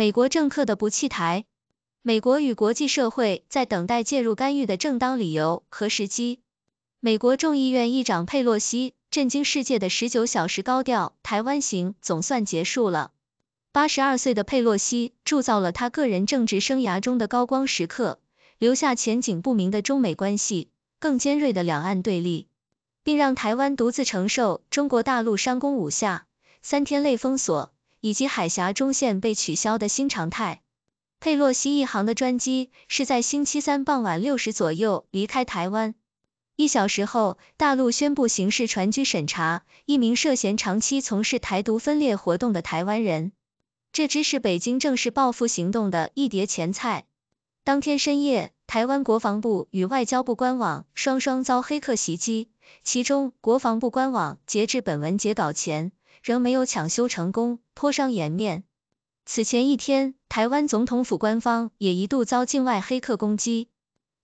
美国政客的不弃台，美国与国际社会在等待介入干预的正当理由和时机。美国众议院议长佩洛西震惊世界的十九小时高调台湾行总算结束了。八十二岁的佩洛西铸造了他个人政治生涯中的高光时刻，留下前景不明的中美关系、更尖锐的两岸对立，并让台湾独自承受中国大陆山攻五下三天内封锁。以及海峡中线被取消的新常态。佩洛西一行的专机是在星期三傍晚六时左右离开台湾。一小时后，大陆宣布刑事船居审查一名涉嫌长期从事台独分裂活动的台湾人。这只是北京正式报复行动的一碟前菜。当天深夜，台湾国防部与外交部官网双双遭黑客袭击，其中国防部官网截至本文截稿前。仍没有抢修成功，颇伤颜面。此前一天，台湾总统府官方也一度遭境外黑客攻击，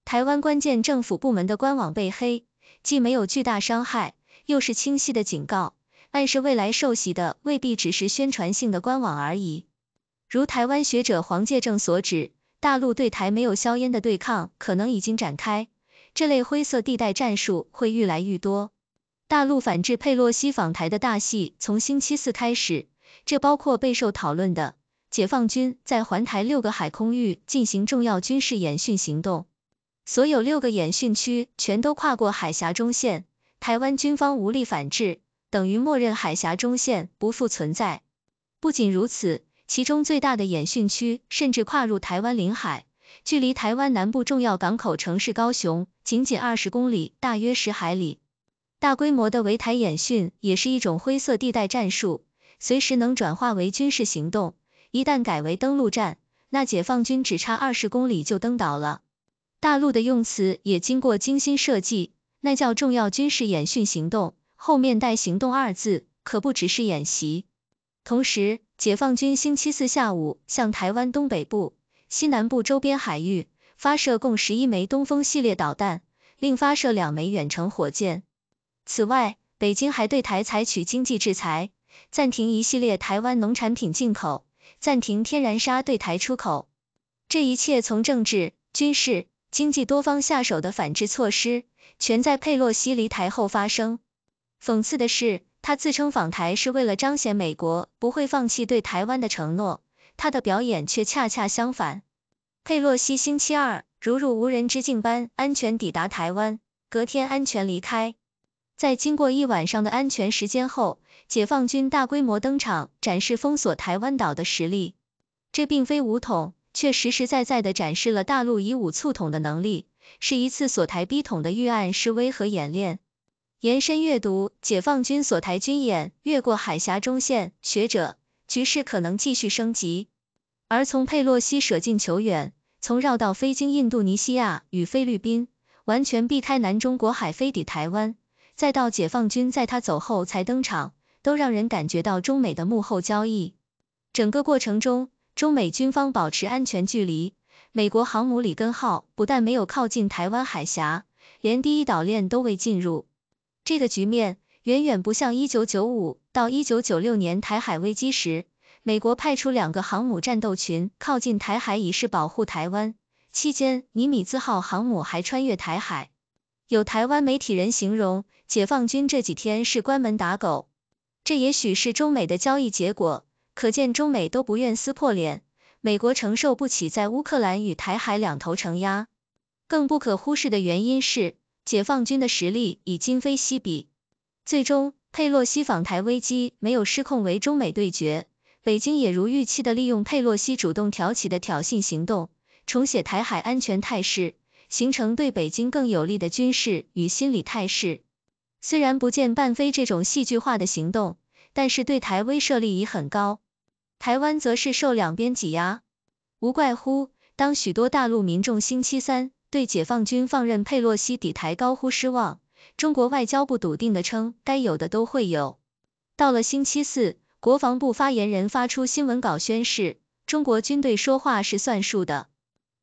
台湾关键政府部门的官网被黑，既没有巨大伤害，又是清晰的警告，暗示未来受袭的未必只是宣传性的官网而已。如台湾学者黄介正所指，大陆对台没有硝烟的对抗可能已经展开，这类灰色地带战术会愈来愈多。大陆反制佩洛西访台的大戏从星期四开始，这包括备受讨论的解放军在环台六个海空域进行重要军事演训行动。所有六个演训区全都跨过海峡中线，台湾军方无力反制，等于默认海峡中线不复存在。不仅如此，其中最大的演训区甚至跨入台湾领海，距离台湾南部重要港口城市高雄仅仅二十公里，大约十海里。大规模的围台演训也是一种灰色地带战术，随时能转化为军事行动。一旦改为登陆战，那解放军只差二十公里就登岛了。大陆的用词也经过精心设计，那叫“重要军事演训行动”，后面带“行动”二字，可不只是演习。同时，解放军星期四下午向台湾东北部、西南部周边海域发射共十一枚东风系列导弹，另发射两枚远程火箭。此外，北京还对台采取经济制裁，暂停一系列台湾农产品进口，暂停天然砂对台出口。这一切从政治、军事、经济多方下手的反制措施，全在佩洛西离台后发生。讽刺的是，他自称访台是为了彰显美国不会放弃对台湾的承诺，他的表演却恰恰相反。佩洛西星期二如入无人之境般安全抵达台湾，隔天安全离开。在经过一晚上的安全时间后，解放军大规模登场，展示封锁台湾岛的实力。这并非武统，却实实在在的展示了大陆以武促统的能力，是一次锁台逼统的预案示威和演练。延伸阅读：解放军锁台军演越过海峡中线，学者：局势可能继续升级。而从佩洛西舍近求远，从绕道飞经印度尼西亚与菲律宾，完全避开南中国海飞抵台湾。再到解放军在他走后才登场，都让人感觉到中美的幕后交易。整个过程中，中美军方保持安全距离。美国航母里根号不但没有靠近台湾海峡，连第一岛链都未进入。这个局面远远不像一九九五到一九九六年台海危机时，美国派出两个航母战斗群靠近台海以示保护台湾。期间，尼米兹号航母还穿越台海。有台湾媒体人形容，解放军这几天是关门打狗，这也许是中美的交易结果，可见中美都不愿撕破脸，美国承受不起在乌克兰与台海两头承压，更不可忽视的原因是，解放军的实力已今非昔比。最终，佩洛西访台危机没有失控为中美对决，北京也如预期的利用佩洛西主动挑起的挑衅行动，重写台海安全态势。形成对北京更有利的军事与心理态势。虽然不见半飞这种戏剧化的行动，但是对台威慑力已很高。台湾则是受两边挤压，无怪乎当许多大陆民众星期三对解放军放任佩洛西抵台高呼失望，中国外交部笃定的称该有的都会有。到了星期四，国防部发言人发出新闻稿宣誓，中国军队说话是算数的。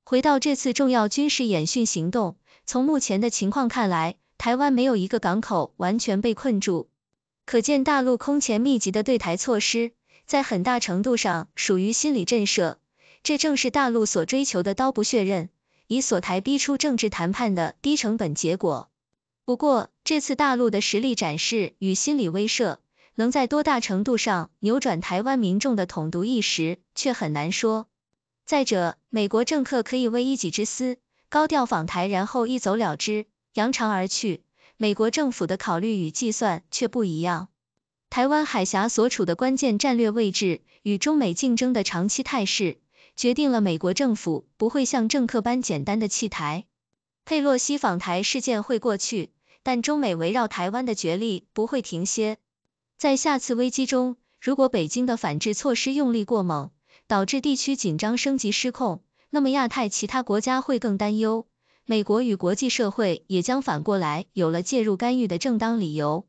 回到这次重要军事演训行动，从目前的情况看来，台湾没有一个港口完全被困住，可见大陆空前密集的对台措施，在很大程度上属于心理震慑，这正是大陆所追求的刀不血刃，以锁台逼出政治谈判的低成本结果。不过，这次大陆的实力展示与心理威慑，能在多大程度上扭转台湾民众的统独意识，却很难说。再者，美国政客可以为一己之私高调访台，然后一走了之，扬长而去。美国政府的考虑与计算却不一样。台湾海峡所处的关键战略位置，与中美竞争的长期态势，决定了美国政府不会像政客般简单的弃台。佩洛西访台事件会过去，但中美围绕台湾的角力不会停歇。在下次危机中，如果北京的反制措施用力过猛，导致地区紧张升级失控，那么亚太其他国家会更担忧，美国与国际社会也将反过来有了介入干预的正当理由。